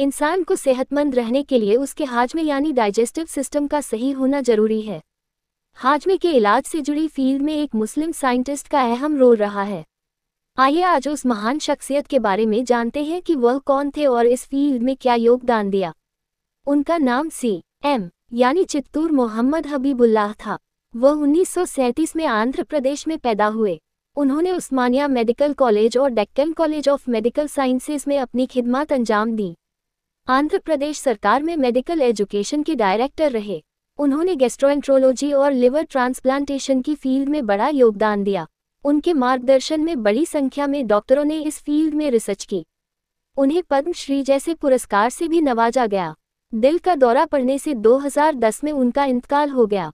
इंसान को सेहतमंद रहने के लिए उसके हाजमे यानी डाइजेस्टिव सिस्टम का सही होना जरूरी है हाजमे के इलाज से जुड़ी फील्ड में एक मुस्लिम साइंटिस्ट का अहम रोल रहा है आइए आज उस महान शख्सियत के बारे में जानते हैं कि वह कौन थे और इस फील्ड में क्या योगदान दिया उनका नाम सी एम यानी चित्तूर मोहम्मद हबीबुल्लाह था वह उन्नीस में आंध्र प्रदेश में पैदा हुए उन्होंने उस्मानिया मेडिकल कॉलेज और Deccan college of medical sciences में अपनी खिदमत अंजाम दी आंध्र प्रदेश सरकार में मेडिकल एजुकेशन के डायरेक्टर रहे उन्होंने गेस्ट्रोएंट्रोलॉजी और लिवर ट्रांसप्लांटेशन की फील्ड में बड़ा योगदान दिया उनके मार्गदर्शन में बड़ी संख्या में डॉक्टरों ने इस फील्ड में रिसर्च की उन्हें पद्मश्री जैसे पुरस्कार से भी नवाजा गया दिल का दौरा पड़ने से 2010 में उनका इंतकाल हो गया